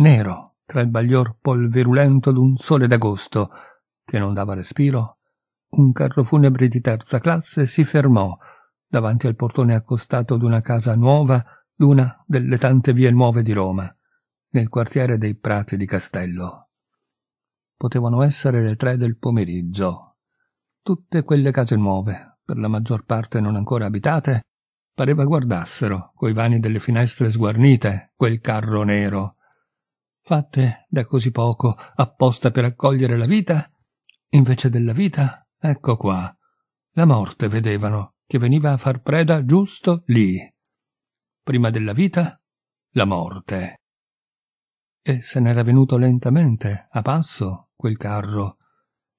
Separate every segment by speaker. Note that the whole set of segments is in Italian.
Speaker 1: nero tra il baglior polverulento d'un sole d'agosto che non dava respiro, un carro funebre di terza classe si fermò davanti al portone accostato d'una casa nuova d'una delle tante vie nuove di Roma, nel quartiere dei Prati di Castello. Potevano essere le tre del pomeriggio. Tutte quelle case nuove, per la maggior parte non ancora abitate, pareva guardassero, coi vani delle finestre sguarnite, quel carro nero, fatte da così poco apposta per accogliere la vita, invece della vita, ecco qua, la morte vedevano che veniva a far preda giusto lì. Prima della vita, la morte. E se n'era venuto lentamente, a passo, quel carro,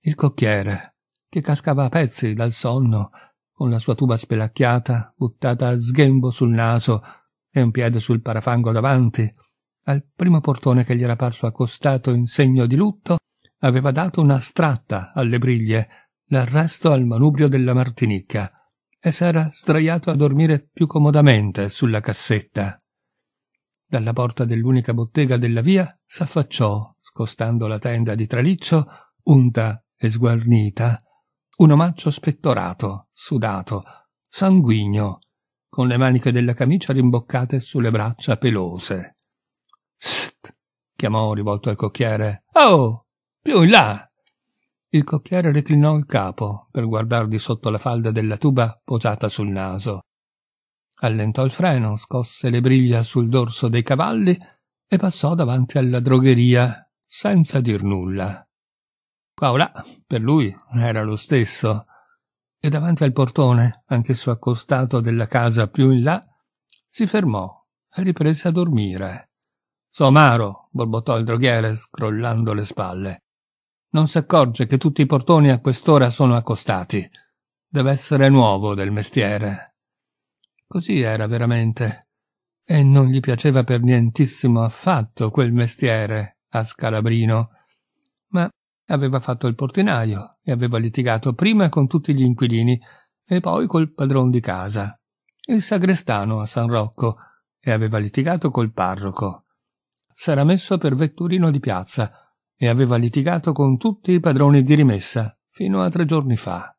Speaker 1: il cocchiere, che cascava a pezzi dal sonno, con la sua tuba spelacchiata, buttata a sghembo sul naso e un piede sul parafango davanti, al primo portone che gli era parso accostato in segno di lutto, aveva dato una stratta alle briglie, l'arresto al manubrio della Martinica, e s'era sdraiato a dormire più comodamente sulla cassetta. Dalla porta dell'unica bottega della via s'affacciò, scostando la tenda di traliccio, unta e sguarnita, un omaccio spettorato, sudato, sanguigno, con le maniche della camicia rimboccate sulle braccia pelose chiamò rivolto al cocchiere. Oh, più in là! Il cocchiere reclinò il capo per guardar di sotto la falda della tuba posata sul naso. Allentò il freno, scosse le briglia sul dorso dei cavalli e passò davanti alla drogheria senza dir nulla. Qua o là, per lui era lo stesso. E davanti al portone, anch'esso accostato della casa più in là, si fermò e riprese a dormire. Somaro, borbottò il droghiere, scrollando le spalle. Non si accorge che tutti i portoni a quest'ora sono accostati. Deve essere nuovo del mestiere. Così era veramente. E non gli piaceva per nientissimo affatto quel mestiere a Scalabrino. Ma aveva fatto il portinaio e aveva litigato prima con tutti gli inquilini e poi col padron di casa, il sagrestano a San Rocco, e aveva litigato col parroco s'era messo per vetturino di piazza e aveva litigato con tutti i padroni di rimessa fino a tre giorni fa.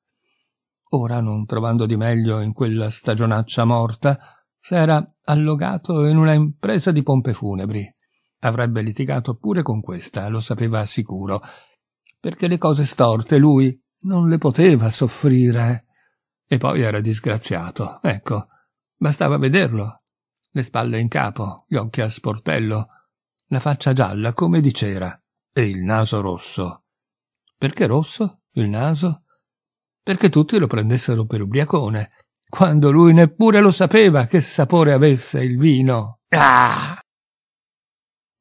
Speaker 1: Ora, non trovando di meglio in quella stagionaccia morta, s'era allogato in una impresa di pompe funebri. Avrebbe litigato pure con questa, lo sapeva sicuro, perché le cose storte lui non le poteva soffrire. E poi era disgraziato, ecco, bastava vederlo. Le spalle in capo, gli occhi a sportello, la faccia gialla come di cera e il naso rosso. Perché rosso? Il naso? Perché tutti lo prendessero per ubriacone, quando lui neppure lo sapeva che sapore avesse il vino. Ah!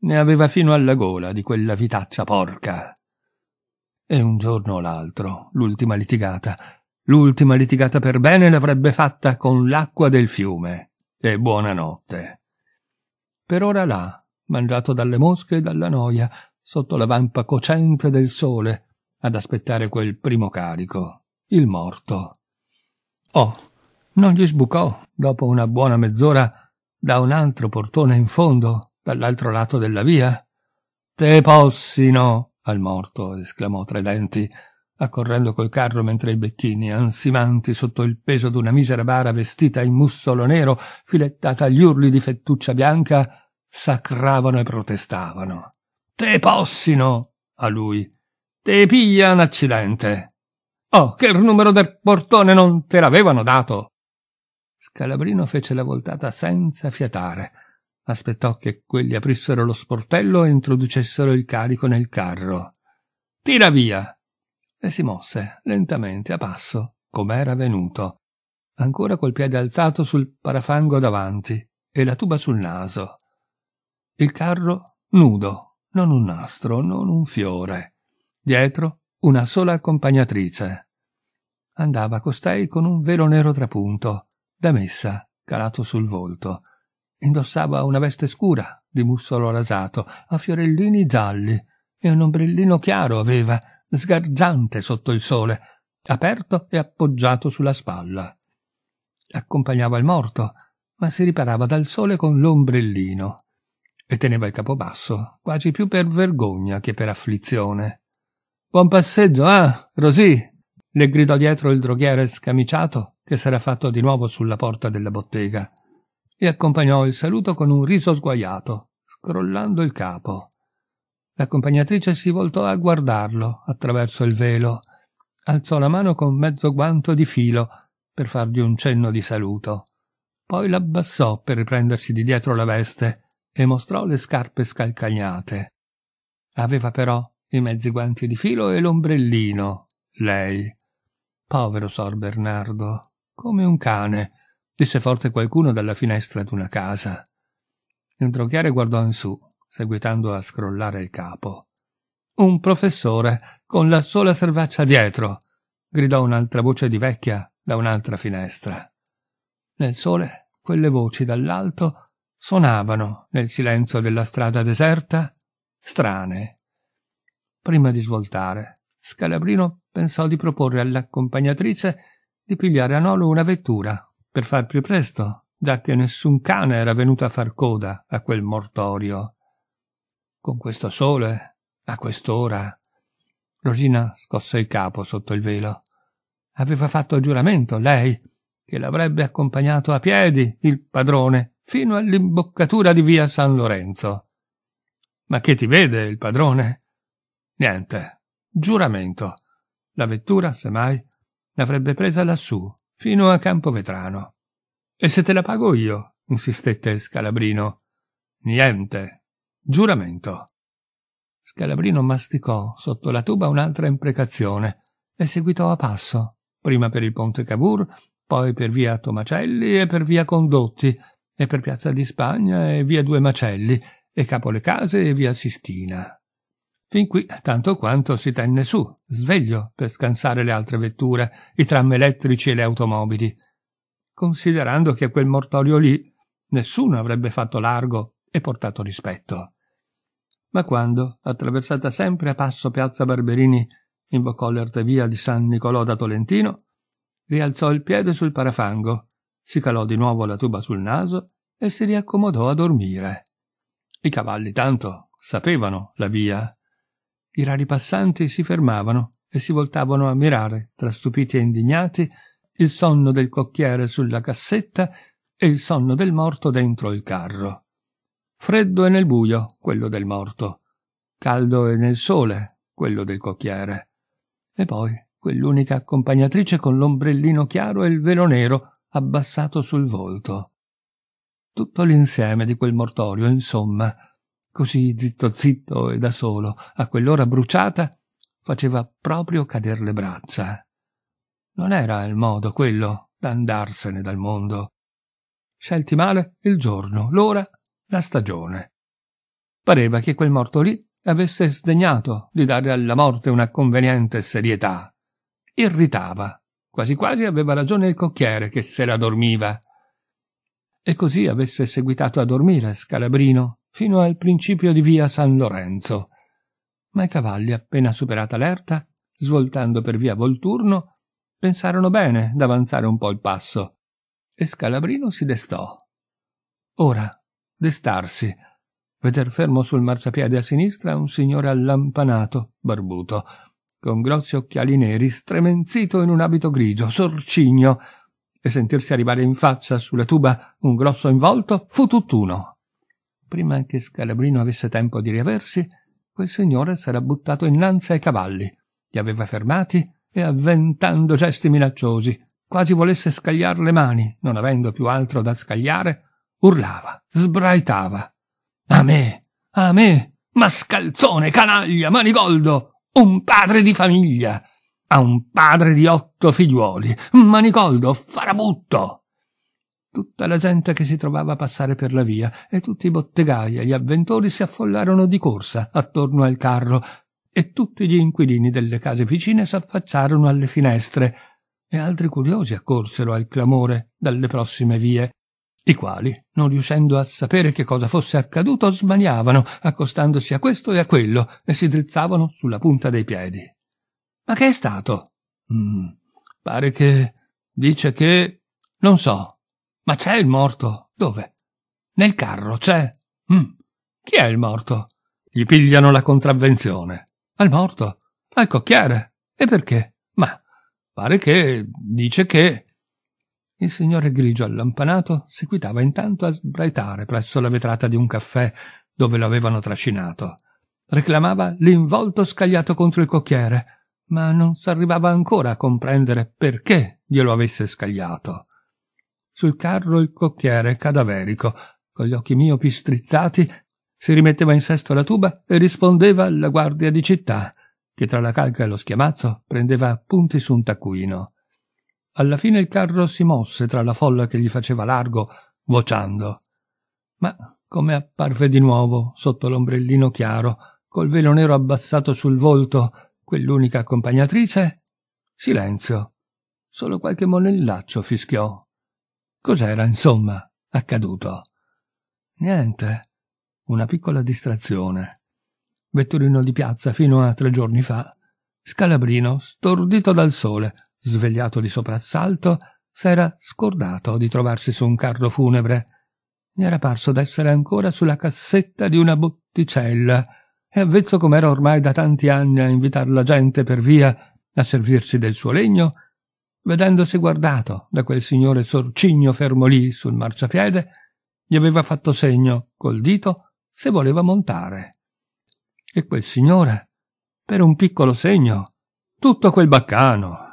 Speaker 1: Ne aveva fino alla gola di quella vitaccia porca. E un giorno o l'altro, l'ultima litigata, l'ultima litigata per bene l'avrebbe fatta con l'acqua del fiume. E buonanotte. Per ora là, mangiato dalle mosche e dalla noia, sotto la vampa cocente del sole, ad aspettare quel primo carico, il morto. Oh, non gli sbucò, dopo una buona mezz'ora, da un altro portone in fondo, dall'altro lato della via? Te possino! al morto, esclamò tra i denti, accorrendo col carro mentre i becchini, ansimanti sotto il peso d'una misera bara vestita in mussolo nero, filettata agli urli di fettuccia bianca, sacravano e protestavano. Te possino! a lui. Te piglia un accidente. Oh, che il numero del portone non te l'avevano dato! Scalabrino fece la voltata senza fiatare. Aspettò che quelli aprissero lo sportello e introducessero il carico nel carro. Tira via! E si mosse lentamente a passo, com'era venuto, ancora col piede alzato sul parafango davanti e la tuba sul naso. Il carro nudo, non un nastro, non un fiore. Dietro una sola accompagnatrice. Andava costei con un velo nero trapunto, da messa, calato sul volto. Indossava una veste scura, di mussolo rasato, a fiorellini gialli, e un ombrellino chiaro aveva, sgargiante sotto il sole, aperto e appoggiato sulla spalla. Accompagnava il morto, ma si riparava dal sole con l'ombrellino e teneva il capo basso, quasi più per vergogna che per afflizione. Buon passeggio, ah, Rosì! le gridò dietro il droghiere scamiciato che s'era fatto di nuovo sulla porta della bottega e accompagnò il saluto con un riso sguaiato, scrollando il capo. L'accompagnatrice si voltò a guardarlo attraverso il velo, alzò la mano con mezzo guanto di filo per fargli un cenno di saluto, poi l'abbassò per riprendersi di dietro la veste e mostrò le scarpe scalcagnate. Aveva però i mezzi guanti di filo e l'ombrellino, lei. Povero Sor Bernardo, come un cane, disse forte qualcuno dalla finestra d'una casa. Il droghiere guardò in su, seguitando a scrollare il capo. Un professore, con la sola servaccia dietro, gridò un'altra voce di vecchia da un'altra finestra. Nel sole, quelle voci dall'alto Suonavano, nel silenzio della strada deserta, strane. Prima di svoltare, Scalabrino pensò di proporre all'accompagnatrice di pigliare a Nolo una vettura per far più presto, già che nessun cane era venuto a far coda a quel mortorio. Con questo sole, a quest'ora. Rosina scosse il capo sotto il velo. Aveva fatto giuramento, lei, che l'avrebbe accompagnato a piedi il padrone fino all'imboccatura di via San Lorenzo. Ma che ti vede il padrone? Niente. Giuramento. La vettura, semmai, l'avrebbe presa lassù, fino a Campovetrano. E se te la pago io? insistette Scalabrino. Niente. Giuramento. Scalabrino masticò sotto la tuba un'altra imprecazione e seguitò a passo, prima per il ponte Cavour, poi per via Tomacelli e per via Condotti, e per Piazza di Spagna e via Due Macelli e Capo le Case e via Sistina. Fin qui tanto quanto si tenne su, sveglio, per scansare le altre vetture, i tram elettrici e le automobili, considerando che a quel mortorio lì nessuno avrebbe fatto largo e portato rispetto. Ma quando, attraversata sempre a passo Piazza Barberini, invocò l'artevia di San Nicolò da Tolentino, rialzò il piede sul parafango si calò di nuovo la tuba sul naso e si riaccomodò a dormire. I cavalli tanto sapevano la via. I rari passanti si fermavano e si voltavano a mirare, tra stupiti e indignati, il sonno del cocchiere sulla cassetta e il sonno del morto dentro il carro. Freddo e nel buio, quello del morto. Caldo e nel sole, quello del cocchiere. E poi quell'unica accompagnatrice con l'ombrellino chiaro e il velo nero abbassato sul volto. Tutto l'insieme di quel mortorio, insomma, così zitto zitto e da solo, a quell'ora bruciata, faceva proprio cader le braccia. Non era il modo quello d'andarsene dal mondo. Scelti male il giorno, l'ora, la stagione. Pareva che quel morto lì avesse sdegnato di dare alla morte una conveniente serietà. Irritava Quasi quasi aveva ragione il cocchiere che se la dormiva. E così avesse seguitato a dormire Scalabrino fino al principio di via San Lorenzo. Ma i cavalli, appena superata l'erta, svoltando per via Volturno, pensarono bene d'avanzare un po' il passo. E Scalabrino si destò. Ora, destarsi, veder fermo sul marciapiede a sinistra un signore allampanato, barbuto, con grossi occhiali neri, stremenzito in un abito grigio, sorcigno, e sentirsi arrivare in faccia sulla tuba un grosso involto fu tutt'uno. Prima che Scalabrino avesse tempo di riaversi, quel signore s'era buttato innanzi ai cavalli, li aveva fermati e avventando gesti minacciosi, quasi volesse scagliar le mani, non avendo più altro da scagliare, urlava, sbraitava. A me, a me, mascalzone, canaglia, manigoldo! un padre di famiglia, a un padre di otto figliuoli, manicoldo, farabutto. Tutta la gente che si trovava a passare per la via e tutti i bottegai e gli avventori si affollarono di corsa attorno al carro e tutti gli inquilini delle case vicine s'affacciarono alle finestre e altri curiosi accorsero al clamore dalle prossime vie i quali, non riuscendo a sapere che cosa fosse accaduto, smaniavano, accostandosi a questo e a quello, e si drizzavano sulla punta dei piedi. Ma che è stato? Mm, pare che... dice che... non so. Ma c'è il morto? Dove? Nel carro, c'è. Mm, chi è il morto? Gli pigliano la contravvenzione. Al morto? Al cocchiere? E perché? Ma... pare che... dice che... Il signore grigio allampanato seguitava intanto a sbraitare presso la vetrata di un caffè dove lo avevano trascinato. Reclamava l'involto scagliato contro il cocchiere, ma non s'arrivava ancora a comprendere perché glielo avesse scagliato. Sul carro il cocchiere cadaverico, con gli occhi miopi strizzati, si rimetteva in sesto la tuba e rispondeva alla guardia di città, che tra la calca e lo schiamazzo prendeva punti su un taccuino. Alla fine il carro si mosse tra la folla che gli faceva largo, vociando. Ma come apparve di nuovo, sotto l'ombrellino chiaro, col velo nero abbassato sul volto, quell'unica accompagnatrice? Silenzio. Solo qualche monellaccio fischiò. Cos'era, insomma, accaduto? Niente. Una piccola distrazione. Vetturino di piazza fino a tre giorni fa. Scalabrino, stordito dal sole, svegliato di soprassalto, s'era scordato di trovarsi su un carro funebre. Gli era parso d'essere ancora sulla cassetta di una botticella, e avvezzo com'era ormai da tanti anni a invitar la gente per via a servirsi del suo legno, vedendosi guardato da quel signore sorcigno fermo lì sul marciapiede, gli aveva fatto segno col dito se voleva montare. E quel signore, per un piccolo segno, tutto quel baccano,